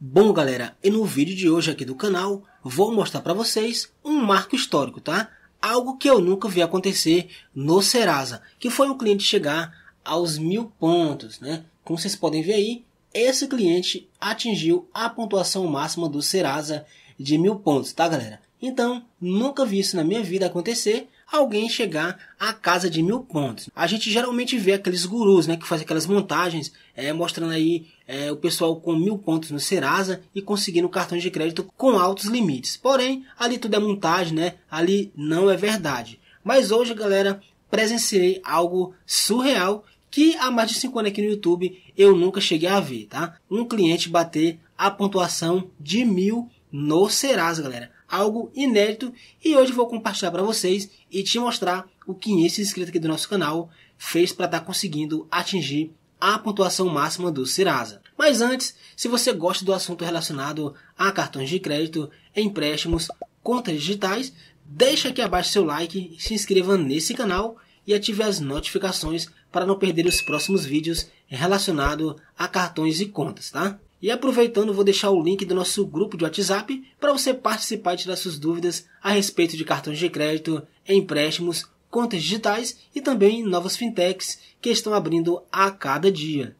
Bom galera, e no vídeo de hoje aqui do canal, vou mostrar para vocês um marco histórico, tá? Algo que eu nunca vi acontecer no Serasa, que foi o cliente chegar aos mil pontos, né? Como vocês podem ver aí, esse cliente atingiu a pontuação máxima do Serasa de mil pontos, tá galera? Então, nunca vi isso na minha vida acontecer, alguém chegar à casa de mil pontos. A gente geralmente vê aqueles gurus, né, que fazem aquelas montagens, é, mostrando aí é, o pessoal com mil pontos no Serasa e conseguindo cartões de crédito com altos limites. Porém, ali tudo é montagem, né? Ali não é verdade. Mas hoje, galera, presenciei algo surreal que há mais de cinco anos aqui no YouTube eu nunca cheguei a ver, tá? Um cliente bater a pontuação de mil no Serasa, galera algo inédito e hoje vou compartilhar para vocês e te mostrar o que esse inscrito aqui do nosso canal fez para estar tá conseguindo atingir a pontuação máxima do Serasa. Mas antes, se você gosta do assunto relacionado a cartões de crédito, empréstimos, contas digitais, deixa aqui abaixo seu like, se inscreva nesse canal e ative as notificações para não perder os próximos vídeos relacionados a cartões e contas, tá? E aproveitando, vou deixar o link do nosso grupo de WhatsApp para você participar e tirar suas dúvidas a respeito de cartões de crédito, empréstimos, contas digitais e também novas fintechs que estão abrindo a cada dia.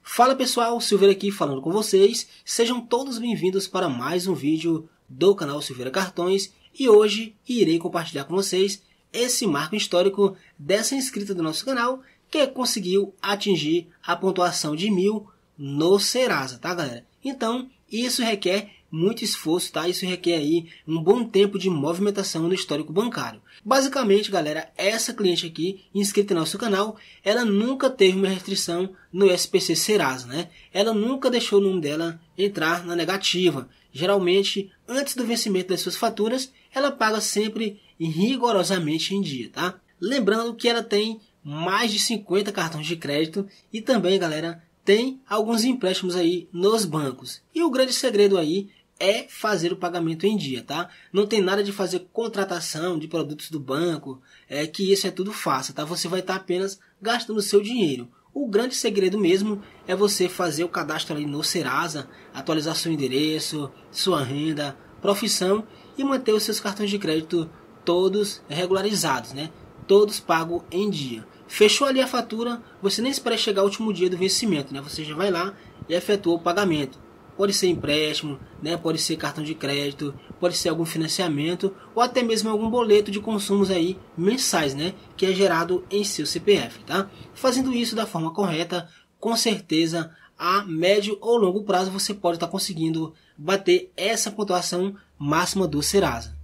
Fala pessoal, Silveira aqui falando com vocês. Sejam todos bem-vindos para mais um vídeo do canal Silveira Cartões e hoje irei compartilhar com vocês esse marco histórico dessa inscrita do nosso canal que conseguiu atingir a pontuação de mil no Serasa, tá galera? Então, isso requer muito esforço, tá? Isso requer aí um bom tempo de movimentação no histórico bancário. Basicamente, galera, essa cliente aqui, inscrita no nosso canal, ela nunca teve uma restrição no SPC Serasa, né? Ela nunca deixou o nome dela entrar na negativa. Geralmente, antes do vencimento das suas faturas, ela paga sempre rigorosamente em dia, tá? Lembrando que ela tem mais de 50 cartões de crédito e também, galera, tem alguns empréstimos aí nos bancos. E o grande segredo aí é fazer o pagamento em dia, tá? Não tem nada de fazer contratação de produtos do banco, é que isso é tudo fácil, tá? Você vai estar tá apenas gastando seu dinheiro. O grande segredo mesmo é você fazer o cadastro ali no Serasa, atualizar seu endereço, sua renda, profissão e manter os seus cartões de crédito todos regularizados, né? Todos pagos em dia. Fechou ali a fatura, você nem espera chegar ao último dia do vencimento, né? Você já vai lá e efetua o pagamento. Pode ser empréstimo, né? Pode ser cartão de crédito, pode ser algum financiamento ou até mesmo algum boleto de consumos aí mensais, né? Que é gerado em seu CPF, tá? Fazendo isso da forma correta, com certeza a médio ou longo prazo você pode estar tá conseguindo bater essa pontuação máxima do Serasa.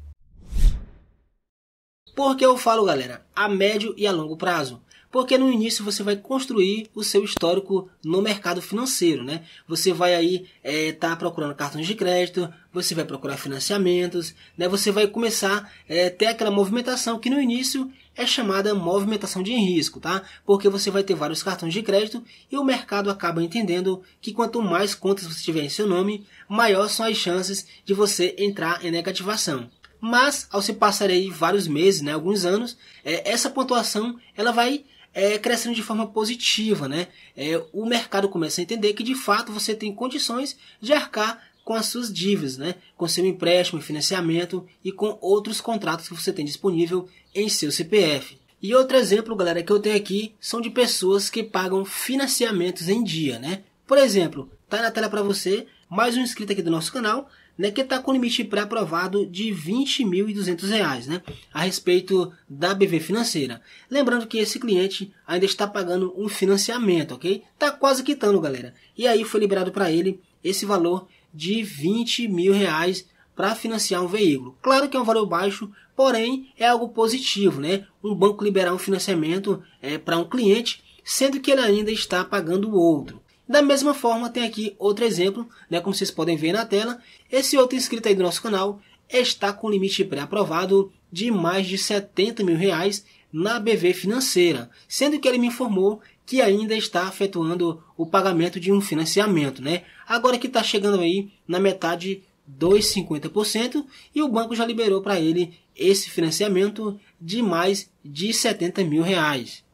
Por que eu falo, galera, a médio e a longo prazo? porque no início você vai construir o seu histórico no mercado financeiro, né? Você vai aí estar eh, é, tá procurando cartões de crédito, você vai procurar financiamentos, né? Você vai começar a eh, é, ter aquela movimentação que no início é chamada movimentação de risco, tá? Porque você vai ter vários cartões de crédito e o mercado acaba entendendo que quanto mais contas você tiver em seu nome, maior são as chances de você entrar em negativação mas ao se passar aí vários meses, né, alguns anos, é, essa pontuação ela vai é, crescendo de forma positiva, né? É, o mercado começa a entender que de fato você tem condições de arcar com as suas dívidas, né? com seu empréstimo, financiamento e com outros contratos que você tem disponível em seu CPF. E outro exemplo, galera, que eu tenho aqui são de pessoas que pagam financiamentos em dia, né? Por exemplo, tá na tela para você mais um inscrito aqui do nosso canal né, que está com limite pré-aprovado de R$ 20.200 né, a respeito da BV financeira. Lembrando que esse cliente ainda está pagando um financiamento, ok? Está quase quitando, galera. E aí foi liberado para ele esse valor de R$ 20 mil reais para financiar um veículo. Claro que é um valor baixo, porém é algo positivo, né? Um banco liberar um financiamento é, para um cliente, sendo que ele ainda está pagando o outro. Da mesma forma, tem aqui outro exemplo, né, como vocês podem ver na tela. Esse outro inscrito aí do nosso canal está com limite pré-aprovado de mais de 70 mil reais na BV financeira, sendo que ele me informou que ainda está efetuando o pagamento de um financiamento, né? Agora que está chegando aí na metade dos 50% e o banco já liberou para ele esse financiamento de mais de 70 mil reais.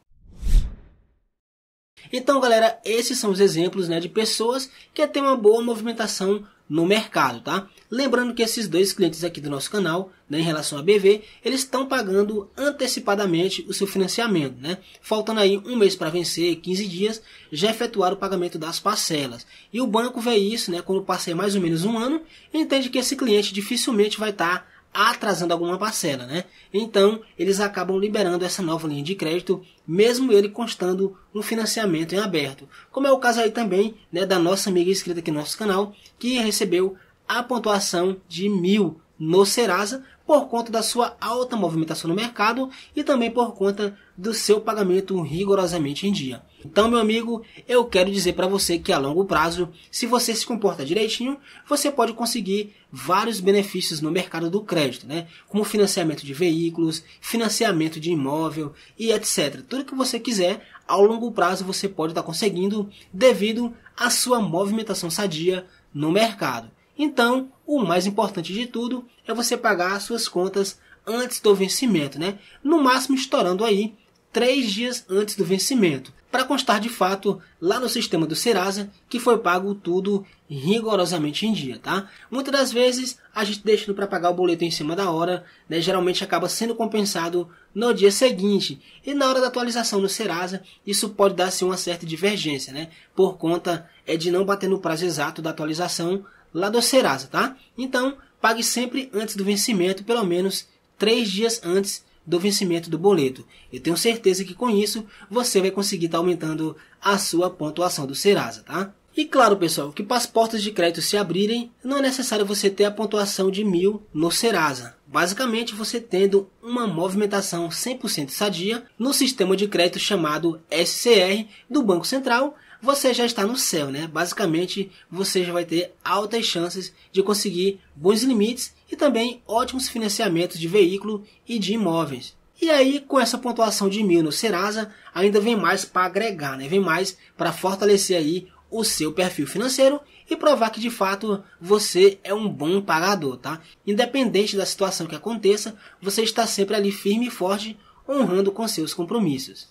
Então, galera, esses são os exemplos né, de pessoas que têm uma boa movimentação no mercado, tá? Lembrando que esses dois clientes aqui do nosso canal, né, em relação à BV, eles estão pagando antecipadamente o seu financiamento, né? Faltando aí um mês para vencer, 15 dias, já efetuaram o pagamento das parcelas. E o banco vê isso, né? Quando passei mais ou menos um ano, entende que esse cliente dificilmente vai estar tá atrasando alguma parcela, né? Então, eles acabam liberando essa nova linha de crédito, mesmo ele constando um financiamento em aberto. Como é o caso aí também, né, da nossa amiga inscrita aqui no nosso canal, que recebeu a pontuação de mil no Serasa, por conta da sua alta movimentação no mercado e também por conta do seu pagamento rigorosamente em dia. Então, meu amigo, eu quero dizer para você que a longo prazo, se você se comporta direitinho, você pode conseguir vários benefícios no mercado do crédito, né? Como financiamento de veículos, financiamento de imóvel e etc. Tudo que você quiser, ao longo prazo você pode estar tá conseguindo devido à sua movimentação sadia no mercado. Então, o mais importante de tudo é você pagar as suas contas antes do vencimento, né? No máximo estourando aí três dias antes do vencimento, para constar de fato lá no sistema do Serasa que foi pago tudo rigorosamente em dia, tá? Muitas das vezes a gente deixando para pagar o boleto em cima da hora, né? Geralmente acaba sendo compensado no dia seguinte e na hora da atualização no Serasa isso pode dar se uma certa divergência, né? Por conta é de não bater no prazo exato da atualização lá do Serasa, tá? Então, pague sempre antes do vencimento, pelo menos três dias antes do vencimento do boleto. Eu tenho certeza que com isso você vai conseguir estar tá aumentando a sua pontuação do Serasa, tá? E claro, pessoal, que para as portas de crédito se abrirem, não é necessário você ter a pontuação de mil no Serasa. Basicamente, você tendo uma movimentação 100% sadia no sistema de crédito chamado SCR do Banco Central, você já está no céu, né? Basicamente, você já vai ter altas chances de conseguir bons limites e também ótimos financiamentos de veículo e de imóveis. E aí, com essa pontuação de mil no Serasa, ainda vem mais para agregar, né? Vem mais para fortalecer aí o seu perfil financeiro e provar que de fato você é um bom pagador, tá? Independente da situação que aconteça, você está sempre ali firme e forte, honrando com seus compromissos.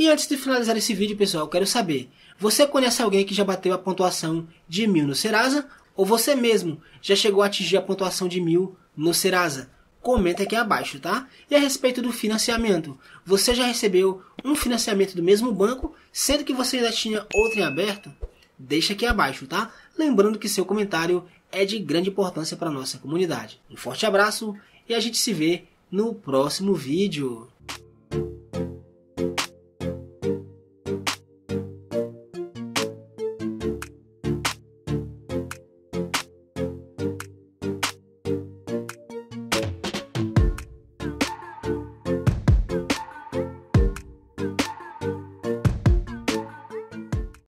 E antes de finalizar esse vídeo, pessoal, quero saber, você conhece alguém que já bateu a pontuação de mil no Serasa? Ou você mesmo já chegou a atingir a pontuação de mil no Serasa? Comenta aqui abaixo, tá? E a respeito do financiamento, você já recebeu um financiamento do mesmo banco, sendo que você ainda tinha outro em aberto? Deixa aqui abaixo, tá? Lembrando que seu comentário é de grande importância para nossa comunidade. Um forte abraço e a gente se vê no próximo vídeo.